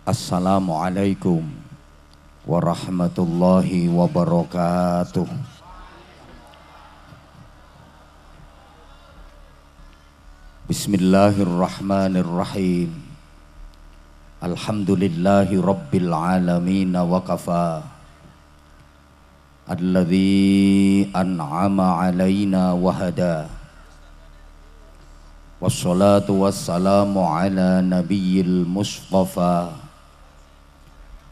Assalamualaikum warahmatullahi wabarakatuh. Bismillahirrahmanirrahim. Alhamdulillahi rabbil alamin wa kafa. Alladhi an'ama alayna wa hada. Wassalatu wassalamu ala nabiyyil mustafa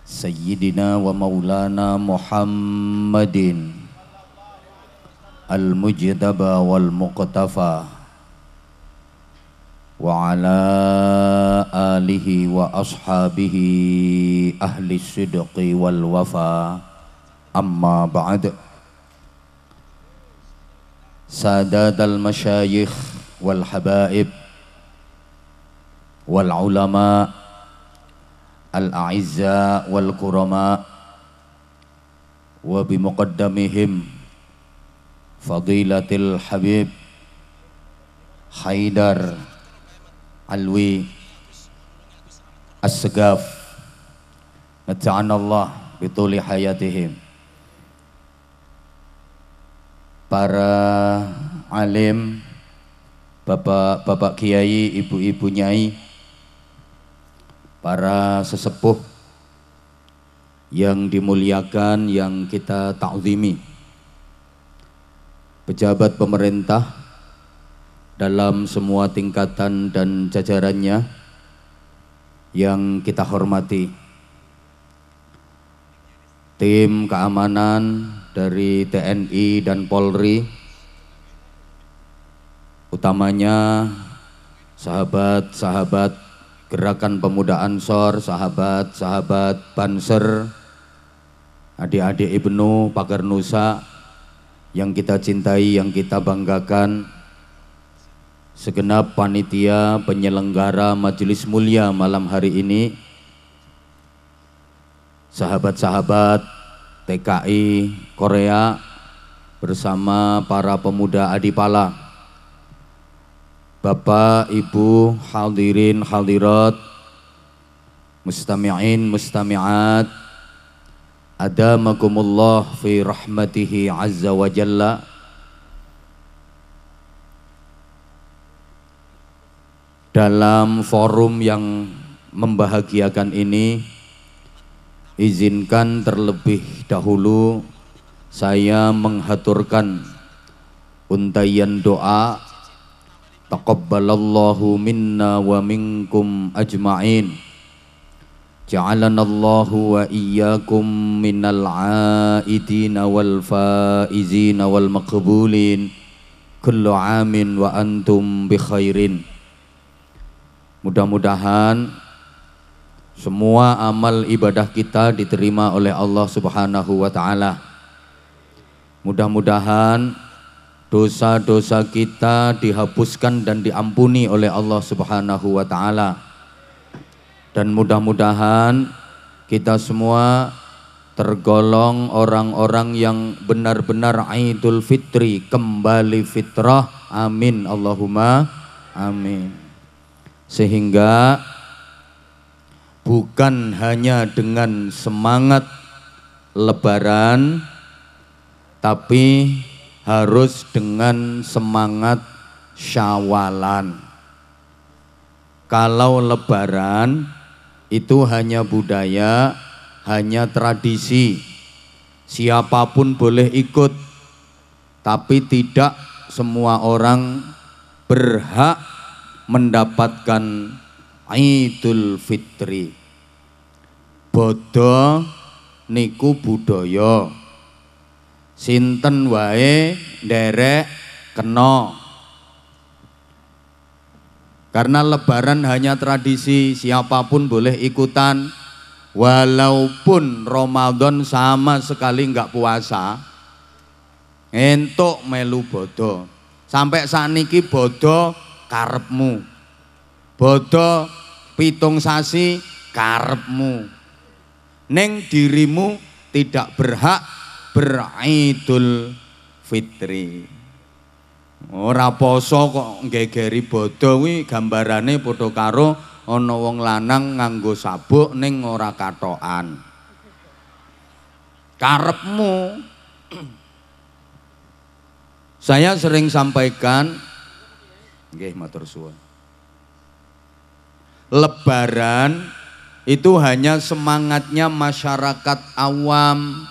سيدنا ومولانا محمد المجدب والمقتفى وعلى آله وأصحابه أهل الصدق والوفا أما بعد سادات المشايخ والحبائب والعلماء الأعزاء والكرماء وبمقدمهم فضيلة الحبيب حيدر علوي السقاف متعنا الله بطول حياتهم para alim bapak-bapak kiai, ibu-ibu nyai para sesepuh yang dimuliakan, yang kita ta'zimi. Pejabat pemerintah dalam semua tingkatan dan jajarannya yang kita hormati. Tim keamanan dari TNI dan Polri, utamanya sahabat-sahabat Gerakan Pemuda Ansor, sahabat-sahabat Banser, adik-adik Ibnu, Pagar Nusa, yang kita cintai, yang kita banggakan, segenap panitia penyelenggara Majelis Mulia malam hari ini, sahabat-sahabat TKI Korea bersama para pemuda Adipala, Bapak, Ibu, hadirin, hadirat, mustami'in, mustami'at, adamakumullah fi rahmatihi azza wa jalla. Dalam forum yang membahagiakan ini, izinkan terlebih dahulu saya menghaturkan untayan doa taqabbalallahu minna wa minkum ajma'in ja'alanallahu wa iyyakum minal aidina wal faizina wal maqbulin kullu amin wa antum bi khairin mudah-mudahan semua amal ibadah kita diterima oleh Allah Subhanahu wa taala mudah-mudahan Dosa-dosa kita dihapuskan dan diampuni oleh Allah Subhanahu wa taala. Dan mudah-mudahan kita semua tergolong orang-orang yang benar-benar Idul Fitri kembali fitrah. Amin Allahumma amin. Sehingga bukan hanya dengan semangat lebaran tapi harus dengan semangat syawalan. Kalau lebaran itu hanya budaya, hanya tradisi. Siapapun boleh ikut, tapi tidak semua orang berhak mendapatkan Idul Fitri. Bodoh niku Budoyo sinten wae derek keno karena lebaran hanya tradisi siapapun boleh ikutan walaupun Ramadan sama sekali nggak puasa entuk melu bodoh sampai saat ini bodoh karepmu bodoh pitung sasi karepmu neng dirimu tidak berhak Idul fitri. Ora poso kok nggegeri bodo kuwi gambarane padha karo ana wong lanang nganggo sabuk ning ora katokan. Karepmu. Saya sering sampaikan nggih matur suwun. Lebaran itu hanya semangatnya masyarakat awam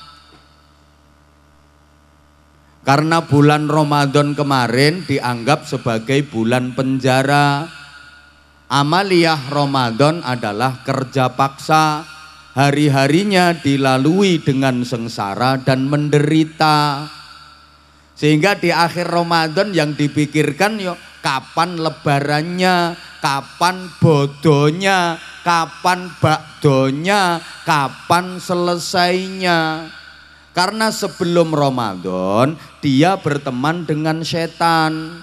karena bulan Ramadan kemarin dianggap sebagai bulan penjara. Amaliyah Ramadan adalah kerja paksa. Hari-harinya dilalui dengan sengsara dan menderita. Sehingga di akhir Ramadan yang dipikirkan yo kapan lebarannya, kapan bodohnya, kapan bakdonya, kapan selesainya. Karena sebelum Ramadan dia berteman dengan setan.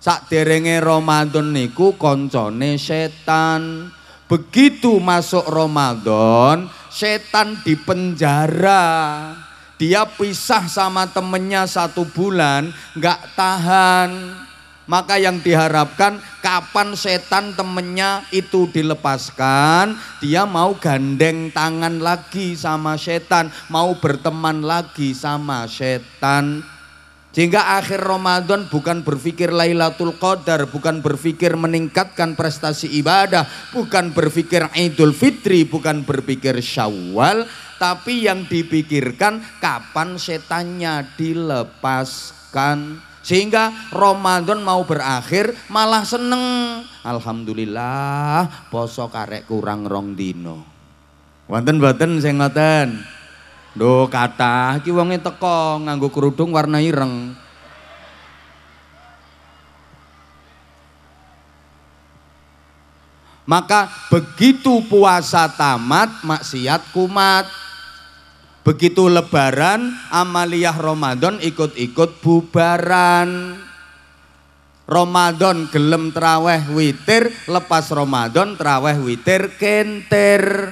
Sak derenge Ramadan niku koncone setan. Begitu masuk Ramadan, setan di penjara. Dia pisah sama temennya satu bulan, nggak tahan maka yang diharapkan kapan setan temennya itu dilepaskan, dia mau gandeng tangan lagi sama setan, mau berteman lagi sama setan. Sehingga akhir Ramadan bukan berpikir Lailatul Qadar, bukan berpikir meningkatkan prestasi ibadah, bukan berpikir Idul Fitri, bukan berpikir Syawal, tapi yang dipikirkan kapan setannya dilepaskan. Sehingga Ramadan mau berakhir malah seneng. Alhamdulillah poso karek kurang rong dino. wanten mboten sing ngoten. do kata ki wonge teko nganggo kerudung warna ireng. Maka begitu puasa tamat maksiat kumat. Begitu lebaran, amaliyah Ramadan ikut-ikut bubaran. Ramadan gelem traweh witir, lepas Ramadan traweh witir kenter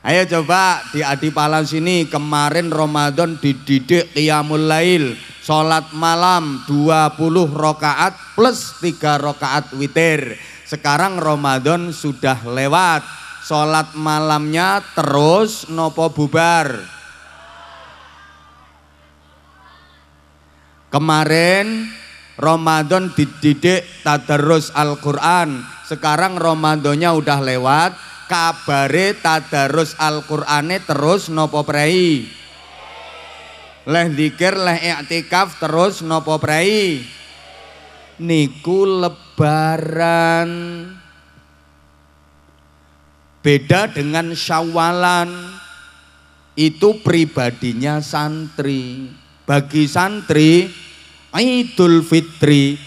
Ayo coba di Adipalan sini kemarin Ramadan dididik qiyamul lail, Sholat malam 20 rokaat plus 3 rokaat witir. Sekarang Ramadan sudah lewat, solat malamnya terus nopo bubar Kemarin Ramadan dididik tadarus Al-Quran. Sekarang Ramadannya udah lewat. Kabare tadarus Al-Qur'ane terus nopo prei. Leh dikir, leh iktikaf terus nopo prei. Niku lebaran. Beda dengan syawalan. Itu pribadinya santri bagi santri Idul Fitri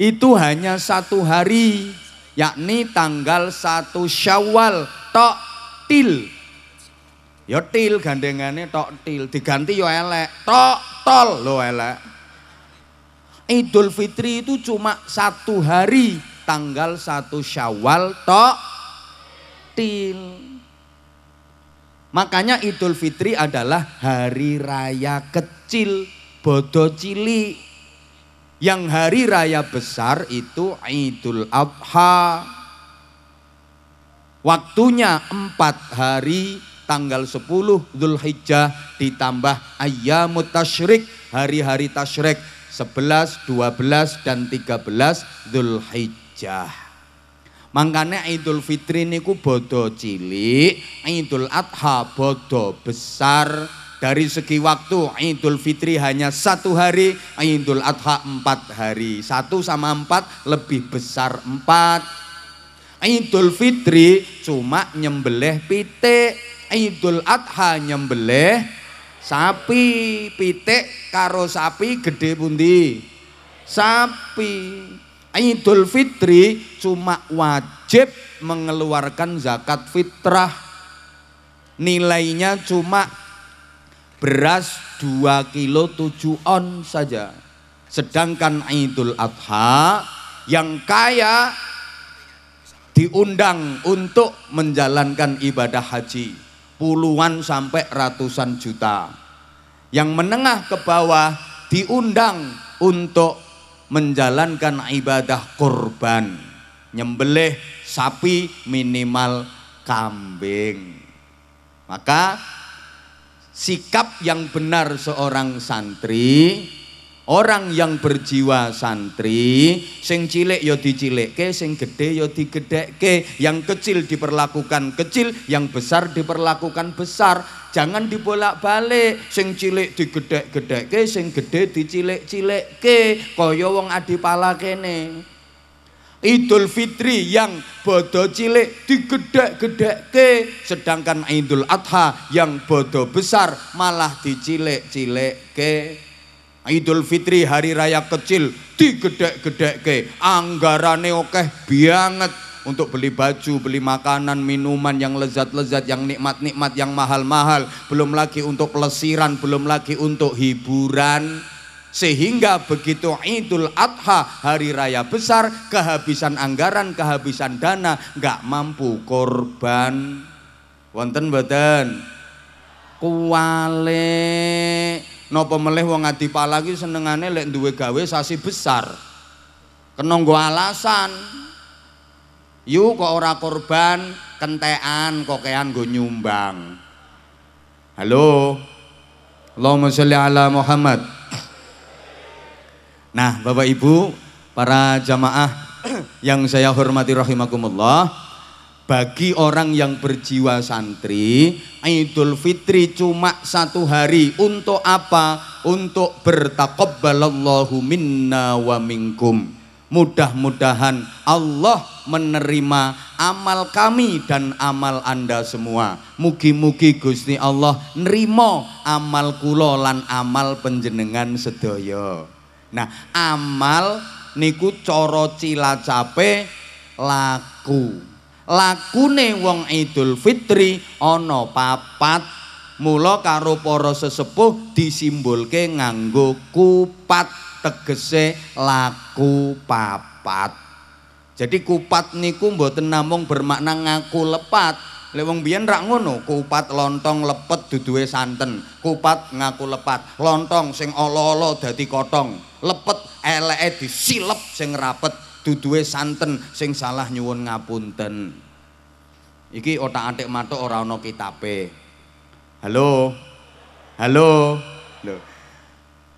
itu hanya satu hari yakni tanggal satu Syawal tok til ya til gandengane tok til diganti yo ya elek tok tol lo elek Idul Fitri itu cuma satu hari tanggal satu Syawal tok til Makanya Idul Fitri adalah hari raya kecil, bodoh cili. Yang hari raya besar itu Idul Adha. Waktunya empat hari tanggal 10 al-Hijjah ditambah ayyamut Tashrik, hari-hari tasyrik 11, 12 dan 13 al-Hijjah. Mangkane Idul Fitri niku bodoh cilik, Idul Adha bodoh besar. Dari segi waktu Idul Fitri hanya satu hari, Idul Adha empat hari. Satu sama empat lebih besar empat. Idul Fitri cuma nyembelih pitik, Idul Adha nyembelih sapi, pitik karo sapi gede bundi Sapi. Idul Fitri cuma wajib mengeluarkan zakat fitrah. Nilainya cuma beras 2 kilo 7 on saja. Sedangkan Idul Adha yang kaya diundang untuk menjalankan ibadah haji puluhan sampai ratusan juta. Yang menengah ke bawah diundang untuk menjalankan ibadah kurban nyembelih sapi minimal kambing maka sikap yang benar seorang santri Orang yang berjiwa santri, sing cilik ya dicilikke, sing gede ya digedekke yang kecil diperlakukan kecil, yang besar diperlakukan besar. Jangan dibolak-balik, sing cilik digedek-gedekke sing gede dicilik-cilikke, kaya wong adipala kene. Idul Fitri yang bodoh cilik digedek-gedekke sedangkan Idul Adha yang bodoh besar malah dicilik-cilikke. Idul Fitri hari raya kecil digedek ke anggarane oke banget untuk beli baju, beli makanan, minuman yang lezat-lezat, yang nikmat-nikmat, yang mahal-mahal, belum lagi untuk pelesiran, belum lagi untuk hiburan. Sehingga begitu Idul Adha hari raya besar kehabisan anggaran, kehabisan dana, nggak mampu korban. Wonten beten kuale Napa melih wong Adipala iki senengane lek duwe gawe sasi besar. Kena nggo alasan. Yu kok ora korban, kentekan kokean nggo nyumbang. Halo. Allahumma sholli ala Muhammad. Nah, Bapak Ibu, para jamaah yang saya hormati rahimakumullah, bagi orang yang berjiwa santri Idul Fitri cuma satu hari untuk apa? untuk bertakobbalallahu minna wa minkum mudah-mudahan Allah menerima amal kami dan amal anda semua mugi-mugi Gusti Allah nerimo amal kulo lan amal penjenengan sedoyo. nah amal niku coro cilacape laku lakune wong Idul Fitri ana papat mula karo para sesepuh disimbolke nganggo kupat tegese laku papat jadi kupat niku mboten namung bermakna ngaku lepat lek wong biyen rak ngono kupat lontong lepet duduwe santen kupat ngaku lepat lontong sing ala-ala dadi kotong lepet eleke disilep sing rapet duduwe santen sing salah nyuwun ngapunten. Iki otak-atik mato ora ana kitabe. Halo. Halo. halo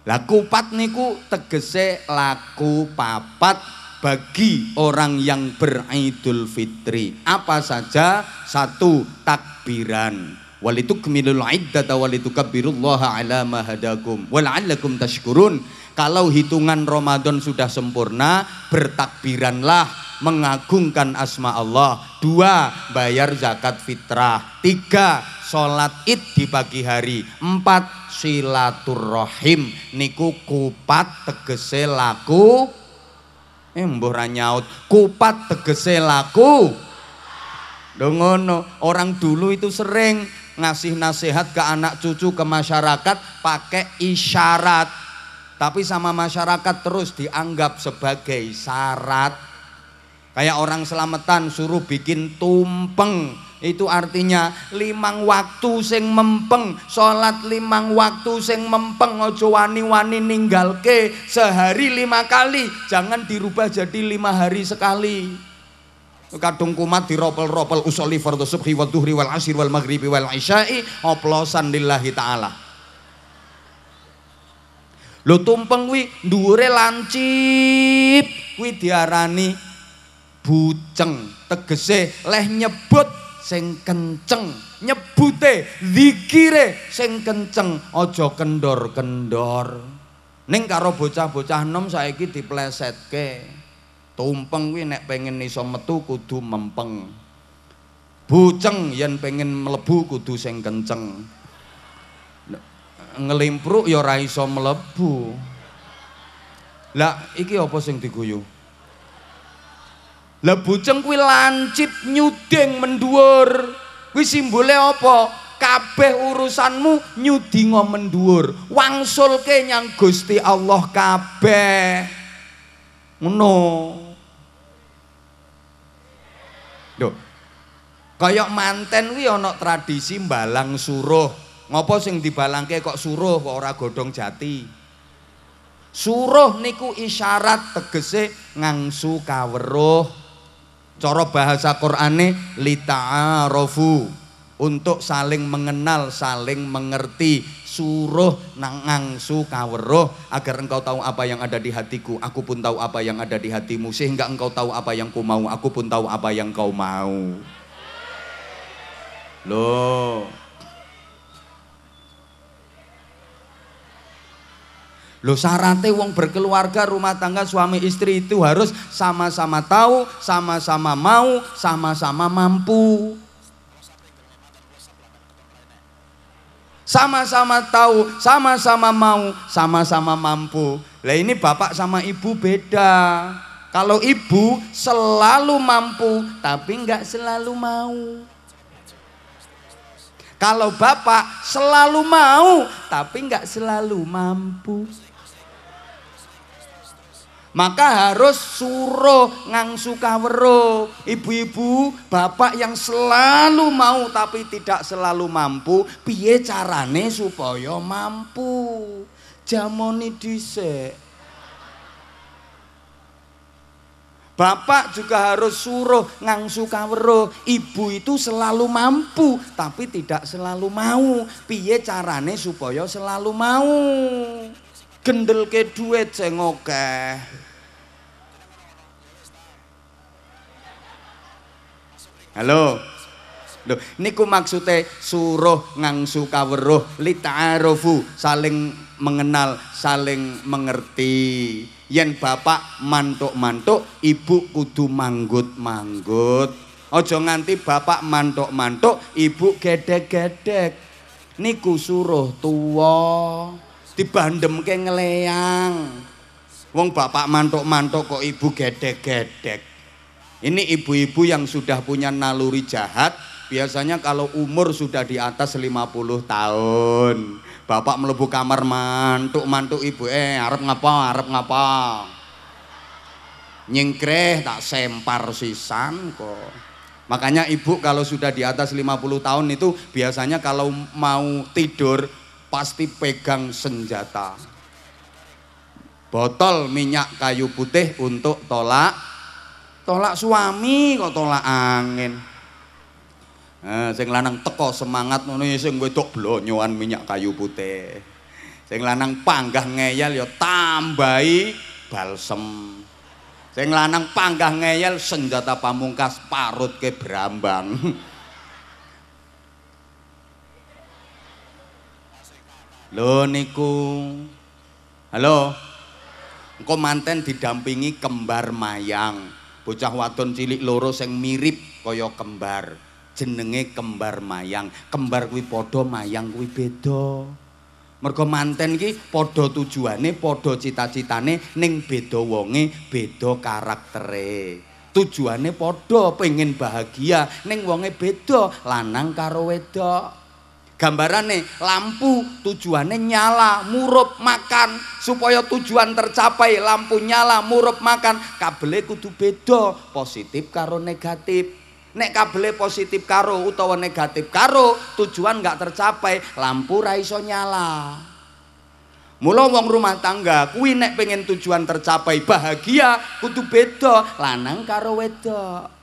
Lah kupat niku tegese laku papat bagi orang yang beridul fitri. Apa saja? Satu, takbiran. Walitukmilul iddata walitukabbirullah ala mahadakum hadakum tashkurun. Kalau hitungan Ramadan sudah sempurna, bertakbiranlah mengagungkan asma Allah. Dua, bayar zakat fitrah. Tiga, sholat id di pagi hari. Empat, silaturrohim. Niku kupat tegese laku. Eh mbuh nyaut. Kupat tegese laku. Dongono, orang dulu itu sering ngasih nasihat ke anak cucu, ke masyarakat pakai isyarat tapi sama masyarakat terus dianggap sebagai syarat. Kayak orang selamatan suruh bikin tumpeng, itu artinya limang waktu sing mempeng, sholat limang waktu sing mempeng ojo wani-wani ninggal ke sehari lima kali, jangan dirubah jadi lima hari sekali kadung kumat di ropel usoli fardhu subhi wal duhri wal asir wal maghribi wal isya'i oplosan lillahi ta'ala Lo tumpeng wi dure lancip wi diarani buceng tegese leh nyebut sing kenceng nyebute zikire sing kenceng aja kendor-kendor ning karo bocah-bocah nom saiki diplesetke tumpeng kuwi nek pengen iso metu kudu mempeng buceng yen pengen mlebu kudu sing kenceng ngelimpruk ya ora iso mlebu. Lah iki apa sing diguyu? Lah buceng kuwi lancip nyuding mendhuwur. Kuwi simbole apa? Kabeh urusanmu nyudinga mendhuwur. Wangsulke nyang Gusti Allah kabeh. Ngono. Duh. Kayak manten kuwi ana tradisi mbalang suruh. Ngopo sing dibalangke kok suruh kok ora godhong jati? Suruh niku isyarat tegese ngangsu kaweruh. Cara bahasa Qur'ane lita'arofu untuk saling mengenal, saling mengerti. Suruh nangangsu kaweruh agar engkau tahu apa yang ada di hatiku. Aku pun tahu apa yang ada di hatimu sehingga engkau tahu apa yang ku mau. Aku pun tahu apa yang kau mau. Loh, Loh syaratnya wong berkeluarga rumah tangga suami istri itu harus sama-sama tahu, sama-sama mau, sama-sama mampu. Sama-sama tahu, sama-sama mau, sama-sama mampu. Lah ini bapak sama ibu beda. Kalau ibu selalu mampu tapi nggak selalu mau. Kalau bapak selalu mau tapi nggak selalu mampu. Maka harus suruh ngangsu kawero. Ibu-ibu, bapak yang selalu mau tapi tidak selalu mampu, piye carane supaya mampu? Jamoni dhisik. Bapak juga harus suruh ngangsu kawero. Ibu itu selalu mampu tapi tidak selalu mau. Piye carane supaya selalu mau? ke duit sing akeh. Halo. loh. niku maksudnya suruh ngangsu kaweruh, lita'arufu, saling mengenal, saling mengerti. Yen bapak mantuk-mantuk, ibu kudu manggut-manggut. Ojo nganti bapak mantuk-mantuk, ibu gede gedek Niku suruh tua dibandem ke ngeleang wong bapak mantuk-mantuk kok ibu gedek-gedek ini ibu-ibu yang sudah punya naluri jahat biasanya kalau umur sudah di atas 50 tahun bapak melebu kamar mantuk-mantuk ibu eh harap ngapa Harap ngapa nyingkreh tak sempar sisan kok Makanya ibu kalau sudah di atas 50 tahun itu biasanya kalau mau tidur pasti pegang senjata. Botol minyak kayu putih untuk tolak. Tolak suami kok tolak angin. Nah, eh, sing lanang teko semangat ngono sing wedok blonyoan minyak kayu putih. Sing lanang panggah ngeyel ya tambahi balsem. Sing lanang panggah ngeyel senjata pamungkas parut ke brambang. Lho niku. Halo. Engko manten didampingi kembar mayang, bocah wadon cilik loro sing mirip kaya kembar. Jenenge kembar mayang. Kembar kuwi padha mayang kuwi beda. Mergo manten iki padha tujuane, padha cita-citane ning beda wonge, beda karaktere. Tujuane padha pengen bahagia ning wonge beda lanang karo wedok. Gambarannya lampu tujuannya nyala, murup makan supaya tujuan tercapai lampu nyala, murup makan kabele kudu beda positif karo negatif Nek kabele positif karo utawa negatif karo, tujuan nggak tercapai, lampu raiso nyala. Mula wong rumah tangga kuwi nek pengen tujuan tercapai bahagia kudu beda lanang karo wedok.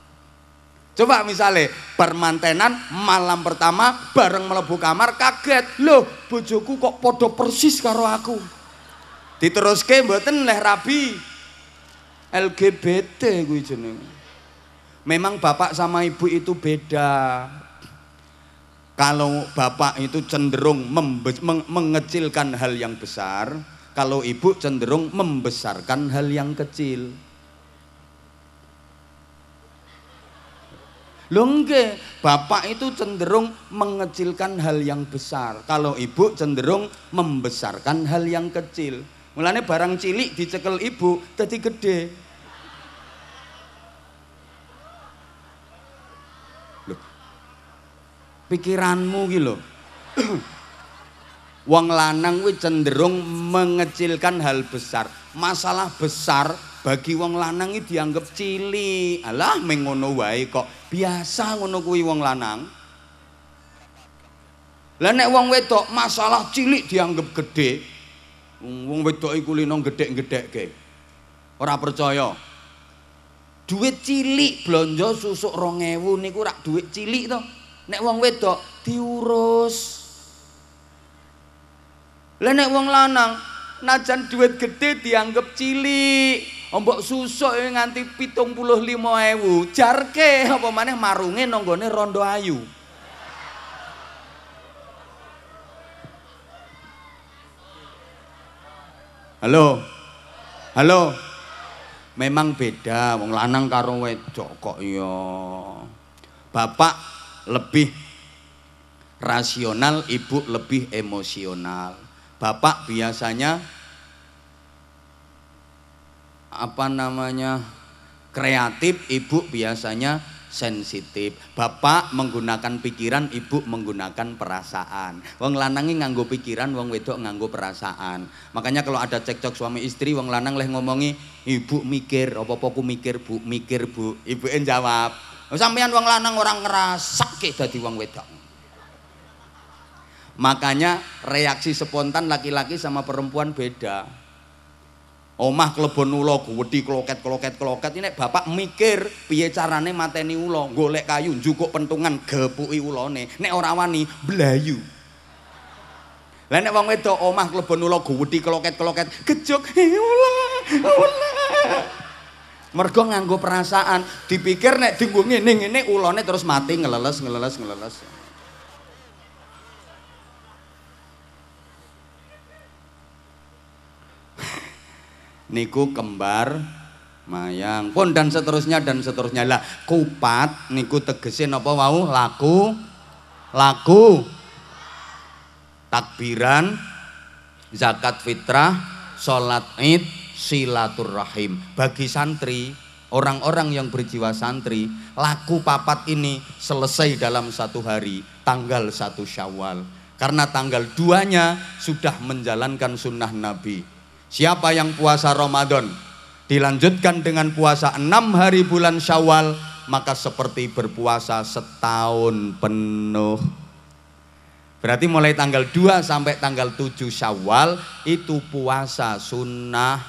Coba misalnya permantenan malam pertama bareng melebu kamar kaget. Loh bojoku kok podo persis karo aku. Diteruske mboten leh rabi. LGBT gue jeneng. Memang bapak sama ibu itu beda. Kalau bapak itu cenderung mengecilkan hal yang besar, kalau ibu cenderung membesarkan hal yang kecil. Lungge, bapak itu cenderung mengecilkan hal yang besar. Kalau ibu cenderung membesarkan hal yang kecil. Mulane barang cilik dicekel ibu jadi gede. Loh. Pikiranmu gitu loh. Wong lanang cenderung mengecilkan hal besar. Masalah besar bagi wong lanang iki dianggep cilik. Alah mengono wae kok biasa ngono kuwi wong lanang. Lah nek wong wedok masalah cilik dianggep gedhe. Wong wedok iku lino gedhek-gedhekke. Ora percaya. Duit cilik blonjo susuk 2000 niku rak duit cilik to. Nek wong wedok diurus. Lah nek wong lanang najan duit gedhe dianggep cilik. Ombok susuk nganti pitung puluh lima ewu. Jarke apa mana marunge nonggone rondo ayu. Halo. Halo. Memang beda wong lanang karo wedok kok ya. Bapak lebih rasional, ibu lebih emosional. Bapak biasanya apa namanya kreatif, ibu biasanya sensitif. Bapak menggunakan pikiran, ibu menggunakan perasaan. Wong ini nganggo pikiran, wong wedok nganggo perasaan. Makanya kalau ada cekcok suami istri, wong lanang leh ngomongi, ibu mikir, apa-apa ku mikir, bu, mikir, bu. Ibu en jawab, sampean wong lanang orang ngerasa ke dadi wong wedok. Makanya reaksi spontan laki-laki sama perempuan beda. omah klebon ula gwedhi kloket-kloket kloket iki bapak mikir piye carane mateni ula golek kayu njukuk pentungan gepuki ulane nek ora wani blayu lah nek wong wedok omah klebon ula gwedhi kloket-kloket gejuk ula ula mergo nganggo perasaan dipikir nek dienggo ngene-ngene ulane terus mati ngleles ngleles ngleles, ngleles. niku kembar mayang pun dan seterusnya dan seterusnya lah kupat niku tegesin apa wau laku laku takbiran zakat fitrah sholat id silaturrahim bagi santri orang-orang yang berjiwa santri laku papat ini selesai dalam satu hari tanggal satu syawal karena tanggal duanya sudah menjalankan sunnah nabi Siapa yang puasa Ramadan dilanjutkan dengan puasa enam hari bulan Syawal, maka seperti berpuasa setahun penuh. Berarti mulai tanggal 2 sampai tanggal 7 Syawal itu puasa sunnah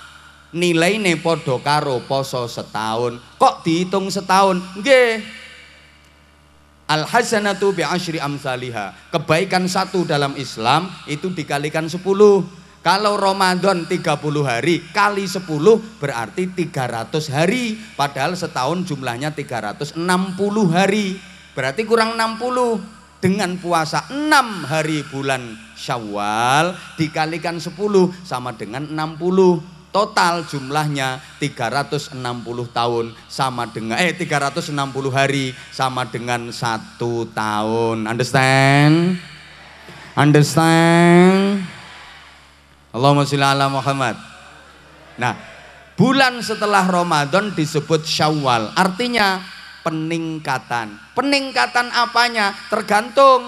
nilai podo karo poso setahun kok dihitung setahun nggih al hasanatu bi asyri amsaliha kebaikan satu dalam Islam itu dikalikan sepuluh kalau Ramadan 30 hari kali 10 berarti 300 hari. Padahal setahun jumlahnya 360 hari. Berarti kurang 60. Dengan puasa 6 hari bulan Syawal dikalikan 10 sama dengan 60 total jumlahnya 360 tahun sama dengan eh 360 hari sama dengan 1 tahun understand understand Allahumma sholli ala Muhammad. Nah, bulan setelah Ramadan disebut Syawal. Artinya peningkatan. Peningkatan apanya? Tergantung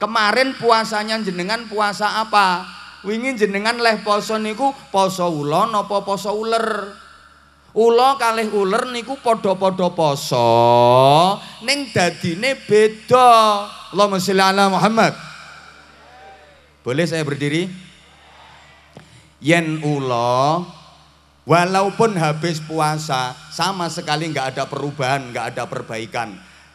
kemarin puasanya jenengan puasa apa? Wingi jenengan leh poso niku poso ula napa poso uler? Ula kalih uler niku padha-padha poso, ning dadine beda. Allahumma sholli ala Muhammad. Boleh saya berdiri? yen ulo walaupun habis puasa sama sekali nggak ada perubahan, nggak ada perbaikan.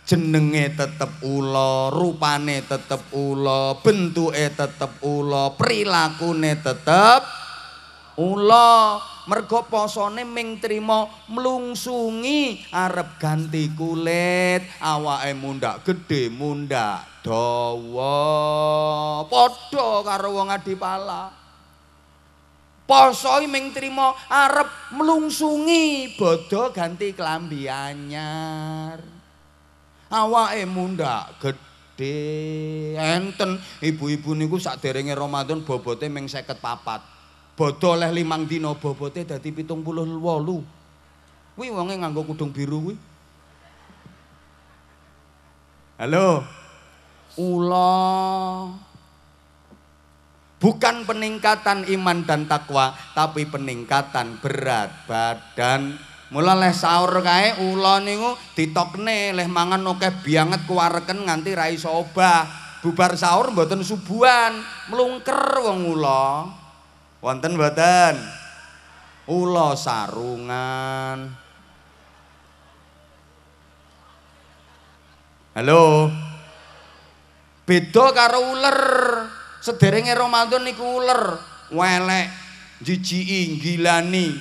Jenenge tetep ulo, rupane tetep ulo, bentuke tetep ulo, perilakune tetep ulo. Mergo posone ming trimo melungsungi arep ganti kulit, awake munda gede munda. dawa. podo, karo wong adipala. poso ming trimo arep mlungsungi bodho ganti klambi anyar awake mundak gedhe enten ibu-ibu niku saderenge Ramadan bobote ming 54 bodho oleh limang dina bobote dadi 78 kuwi wonge nganggo kudung biru kuwi halo ulah Bukan peningkatan iman dan takwa, tapi peningkatan berat badan. Mulai leh sahur ulo ula di ditokne leh mangan oke biangat kuareken nganti rai soba. Bubar sahur buatan subuhan, melungker wong ulo Wonten buatan ulo sarungan. Halo. bedo karo ular sederenge Ramadan niku uler, welek, jijiki, ngilani,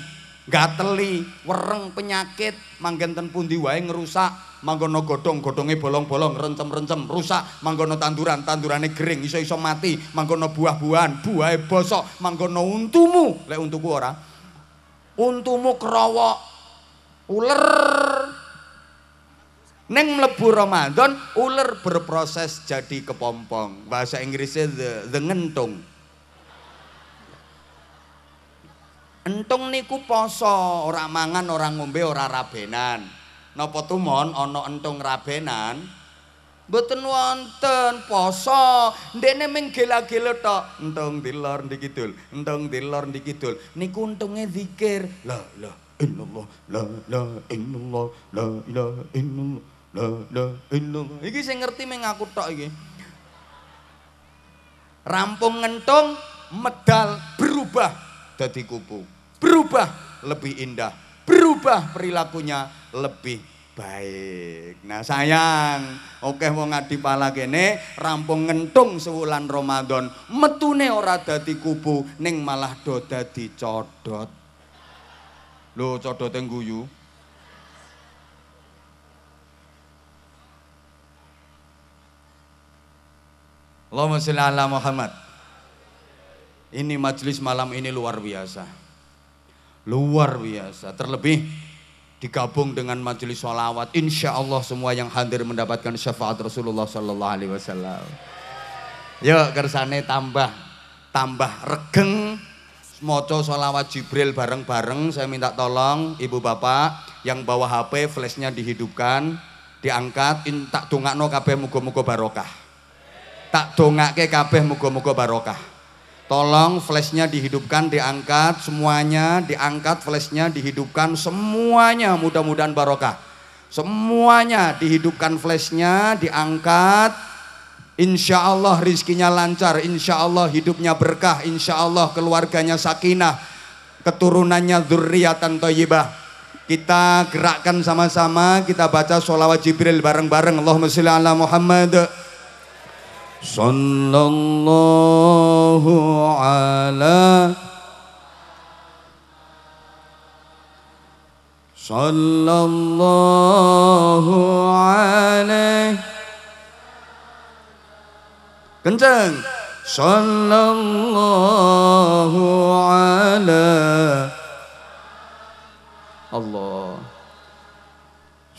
gateli, wereng penyakit, manggenten pundi wae ngerusak, manggono godhong, godhonge bolong-bolong, rencem-rencem rusak, manggono tanduran, tandurane gering iso-iso mati, manggono buah-buahan, buahe bosok, manggono untumu, lek untuku ora. Untumu krowok. Uler Neng mlebu Ramadan, ular berproses jadi kepompong. Bahasa Inggrisnya the, the ngentung. Entung niku poso, ora mangan, ora ngombe, ora rabenan. Napa tumon ana entung rabenan? Mboten wonten poso. Ndekne ming gela-gela tok. Entung dilor lor ndi kidul, entung di lor ndi kidul. Niku untunge zikir. La la illallah, la la illallah, la ilaha illallah. la la illallah. Iki sing ngerti meng aku tok iki. Rampung ngentung medal berubah dadi kupu. Berubah lebih indah. Berubah perilakunya lebih baik. Nah sayang, oke mau ngadi pala gini, rampung ngentung sewulan Ramadan, metune ora dadi kubu, ning malah do dadi codot. Lho, codot yang guyu, Allahumma sholli ala Muhammad. Ini majelis malam ini luar biasa. Luar biasa. Terlebih digabung dengan majelis sholawat. Insya Allah semua yang hadir mendapatkan syafaat Rasulullah Sallallahu Alaihi Wasallam. Yuk kersane tambah tambah regeng moco sholawat Jibril bareng-bareng saya minta tolong ibu bapak yang bawa HP flashnya dihidupkan diangkat in, tak no, kabeh mugo-mugo barokah tak dongake kabeh muga-muga barokah. Tolong flashnya dihidupkan, diangkat semuanya, diangkat flashnya, dihidupkan semuanya mudah-mudahan barokah. Semuanya dihidupkan flashnya, diangkat. Insya Allah rizkinya lancar, insya Allah hidupnya berkah, insya Allah keluarganya sakinah, keturunannya zuriatan toyibah kita gerakkan sama-sama kita baca sholawat Jibril bareng-bareng Allahumma sholli ala Muhammad صلى الله على صلى الله عليه kencang sallallahu ala Allah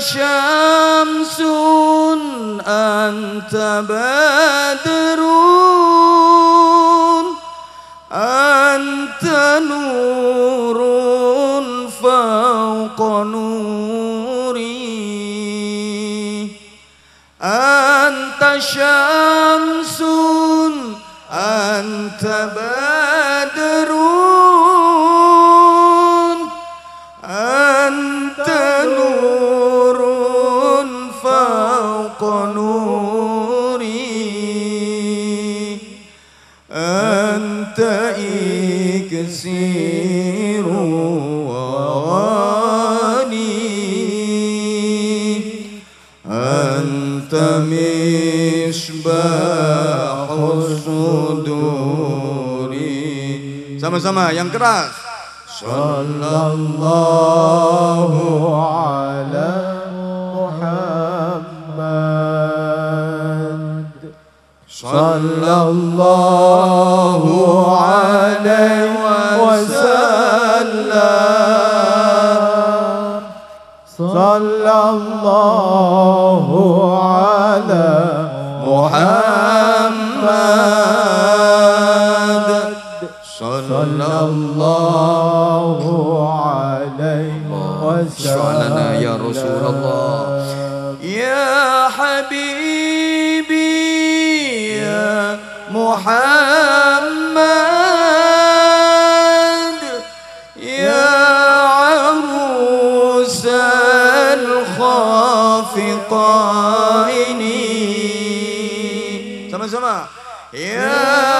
syamsun anta badrun anta nurun fauqa nuri anta syamsun anta badrun Sama-sama yang keras. Sallallahu ala Muhammad. Sallallahu alaihi wasallam. Sallallahu ala Muhammad. صلى الله عليه وسلم لنا يا رسول الله يا حبيبي يا محمد يا عروس الخافقين يا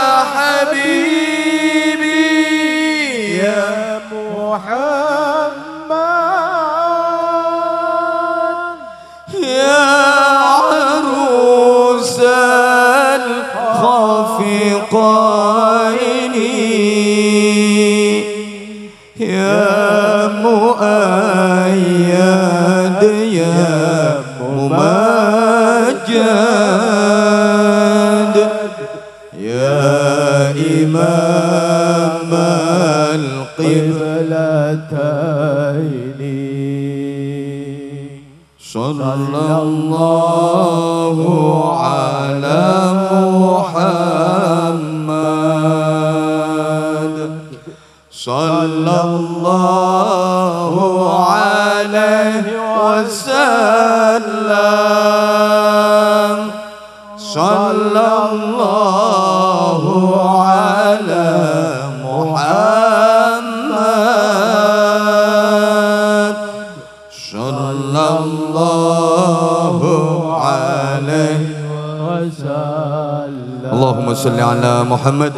أمام القبلتين صلى الله على محمد صلى الله عليه وسلم صلى الله salli ala Muhammad.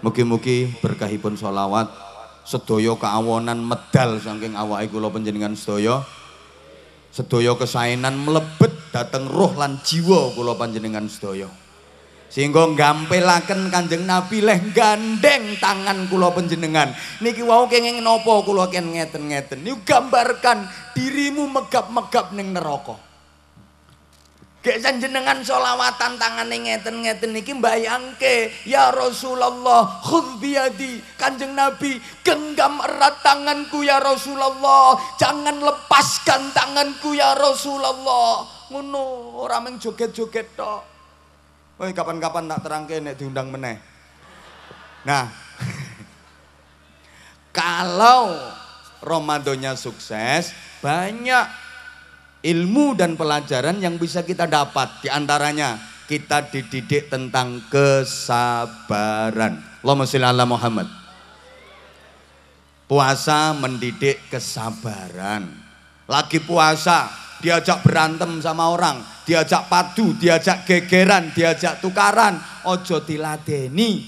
Mugi-mugi berkahipun sholawat Sedoyo keawanan medal saking awa kula penjeningan sedoyo Sedoyo kesainan melebet dateng roh lan jiwa kula panjenengan sedoyo Sehingga gampilaken Kanjeng Nabi leh gandeng tangan kula panjenengan. Niki wau kengeng nopo kula ken ngeten-ngeten. Niku gambarkan dirimu megap-megap neng nerokok Gak jenengan solawatan tangan ngeten-ngeten niki bayangke ya Rasulullah khudh Kanjeng Nabi genggam erat tanganku ya Rasulullah jangan lepaskan tanganku ya Rasulullah ngono rameng joget-joget tok Woi kapan-kapan tak terangke nek diundang meneh Nah kalau Ramadannya sukses banyak ilmu dan pelajaran yang bisa kita dapat diantaranya kita dididik tentang kesabaran Allahumma sholli ala Muhammad puasa mendidik kesabaran lagi puasa diajak berantem sama orang diajak padu diajak gegeran diajak tukaran ojo diladeni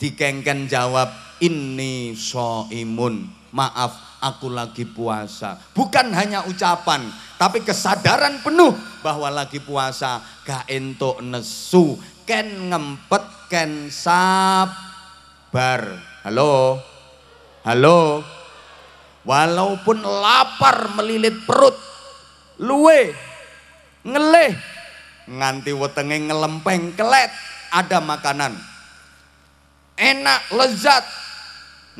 dikengken jawab ini so imun maaf aku lagi puasa. Bukan hanya ucapan, tapi kesadaran penuh bahwa lagi puasa. Gak entuk nesu, ken ngempet, ken sabar. Halo? Halo? Walaupun lapar melilit perut, luwe, ngeleh, nganti wetenge ngelempeng kelet, ada makanan. Enak, lezat,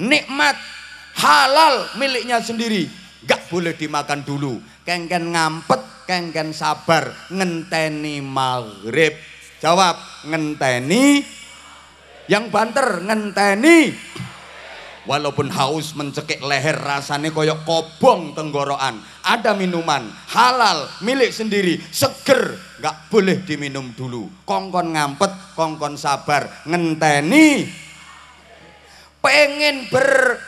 nikmat, halal miliknya sendiri. Gak boleh dimakan dulu. Kengken ngampet, kengken sabar, ngenteni maghrib. Jawab, ngenteni. Yang banter, ngenteni. Walaupun haus mencekik leher rasanya koyok kobong tenggorokan. Ada minuman halal milik sendiri, seger, gak boleh diminum dulu. Kongkon ngampet, kongkon sabar, ngenteni pengen ber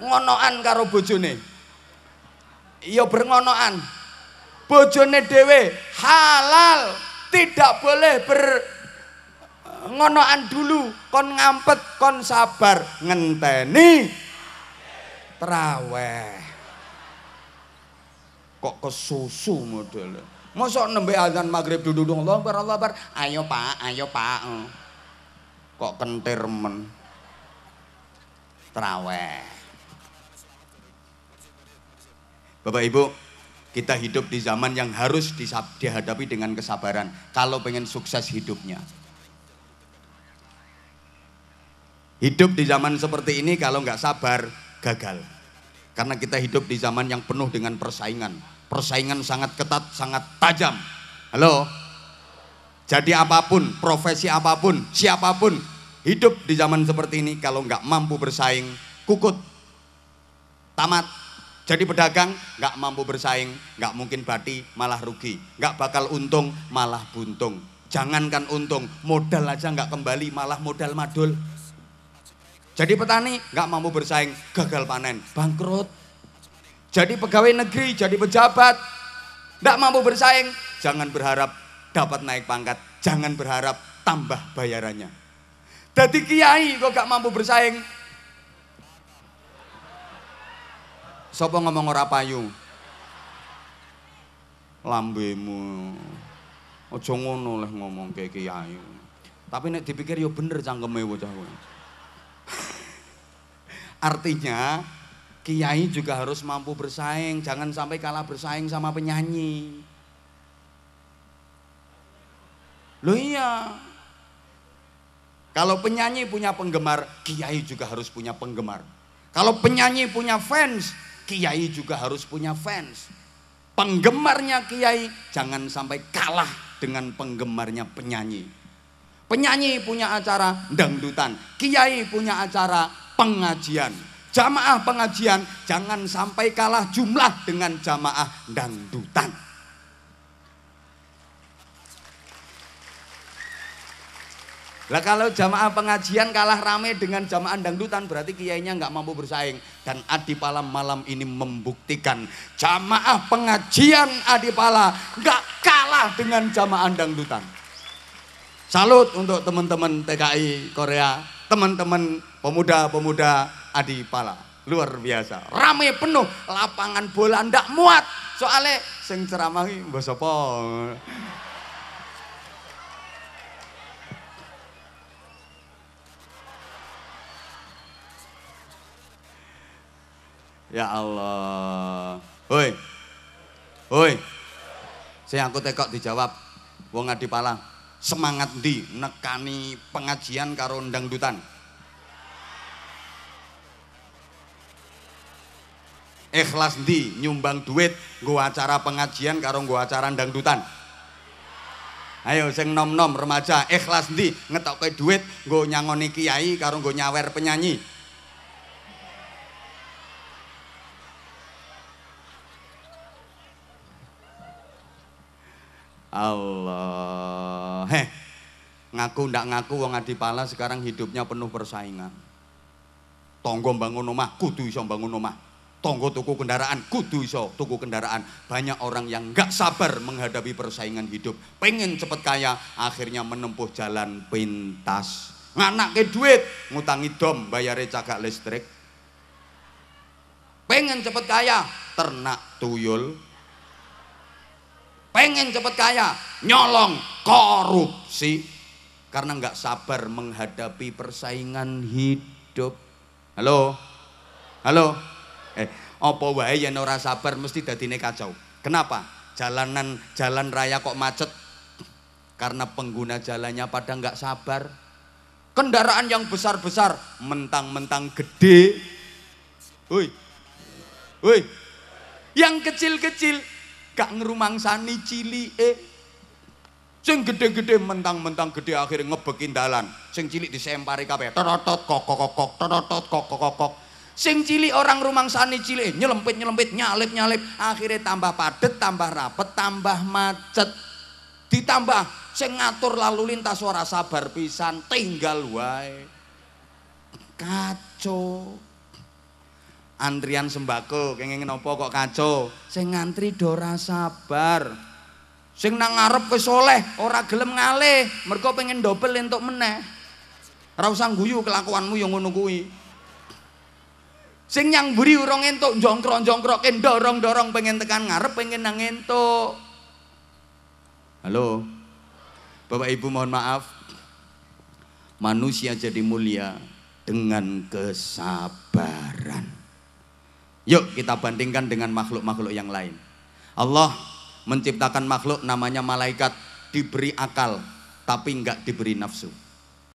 ngonoan karo bojone. Iya berngonoan. Bojone dhewe halal, tidak boleh ber ngonoan dulu, kon ngampet, kon sabar ngenteni traweh. Kok kesusu model. Mosok nembe azan maghrib duduk dong Allah bar Allah bar. Ayo Pak, ayo Pak. Kok kentir men. Traweh. Bapak Ibu, kita hidup di zaman yang harus dihadapi dengan kesabaran kalau pengen sukses hidupnya. Hidup di zaman seperti ini kalau nggak sabar gagal. Karena kita hidup di zaman yang penuh dengan persaingan. Persaingan sangat ketat, sangat tajam. Halo? Jadi apapun, profesi apapun, siapapun, hidup di zaman seperti ini kalau nggak mampu bersaing, kukut, tamat, jadi pedagang nggak mampu bersaing, nggak mungkin bati malah rugi, nggak bakal untung malah buntung. Jangankan untung, modal aja nggak kembali malah modal madul. Jadi petani nggak mampu bersaing, gagal panen, bangkrut. Jadi pegawai negeri, jadi pejabat, nggak mampu bersaing. Jangan berharap dapat naik pangkat, jangan berharap tambah bayarannya. Jadi kiai kok gak mampu bersaing, Sopo ngomong ora payu? Lambemu. Aja ngono leh ngomong kayak kiai. Tapi nek dipikir yo ya bener cangkeme bocah kuwi. Artinya kiai juga harus mampu bersaing, jangan sampai kalah bersaing sama penyanyi. Loh iya. Kalau penyanyi punya penggemar, kiai juga harus punya penggemar. Kalau penyanyi punya fans, Kiai juga harus punya fans. Penggemarnya kiai jangan sampai kalah dengan penggemarnya penyanyi. Penyanyi punya acara dangdutan, kiai punya acara pengajian. Jamaah pengajian jangan sampai kalah jumlah dengan jamaah dangdutan. Lah kalau jamaah pengajian kalah rame dengan jamaah dangdutan berarti kiainya nggak mampu bersaing. Dan Adipala malam ini membuktikan jamaah pengajian Adipala nggak kalah dengan jamaah dangdutan. Salut untuk teman-teman TKI Korea, teman-teman pemuda-pemuda Adipala. Luar biasa, rame penuh lapangan bola ndak muat. Soalnya sing ceramahi mbok sapa? Ya Allah. Hoi. Hoi. saya aku tekok dijawab wong pala. Semangat di nekani pengajian karo dangdutan. Ikhlas di nyumbang duit gua acara pengajian karo gua acara dangdutan. Ayo sing nom-nom remaja ikhlas ngetok ke duit gua nyangoni kiai karo gua nyawer penyanyi. Allah. Heh, ngaku ndak ngaku wong Adipala sekarang hidupnya penuh persaingan. Tonggo bangun rumah kudu iso bangun rumah. Tonggo tuku kendaraan kudu iso tuku kendaraan. Banyak orang yang nggak sabar menghadapi persaingan hidup. Pengen cepet kaya, akhirnya menempuh jalan pintas. ke duit, ngutangi dom bayar cagak listrik. Pengen cepet kaya, ternak tuyul, pengen cepat kaya, nyolong, korupsi. Karena nggak sabar menghadapi persaingan hidup. Halo? Halo? Eh, apa wae yang ora sabar mesti dadine kacau. Kenapa? Jalanan jalan raya kok macet? Karena pengguna jalannya pada nggak sabar. Kendaraan yang besar-besar, mentang-mentang gede. Woi. Woi. Yang kecil-kecil gak ngerumangsani cili, eh. Sing gede-gede mentang-mentang gede akhirnya ngebekin dalan. Sing cili disempari kabeh. Totot kok kok kok totot kok kok kok. Sing cili orang sani cili, nyelempit-nyelempit nyalip-nyalip akhirnya tambah padet, tambah rapet, tambah macet. Ditambah sing ngatur lalu lintas suara sabar pisan tinggal wae. Kacau antrian sembako kenging nopo kok kacau sing ngantri dora sabar sing nang ngarep ke soleh ora gelem ngale mergo pengen dobel untuk meneh ora usah guyu kelakuanmu yang ngono kuwi sing nyang buri urung entuk jongkrong jongkrok dorong-dorong pengen tekan ngarep pengen nang entuk halo Bapak Ibu mohon maaf manusia jadi mulia dengan kesabaran Yuk kita bandingkan dengan makhluk-makhluk yang lain. Allah menciptakan makhluk namanya malaikat diberi akal tapi nggak diberi nafsu.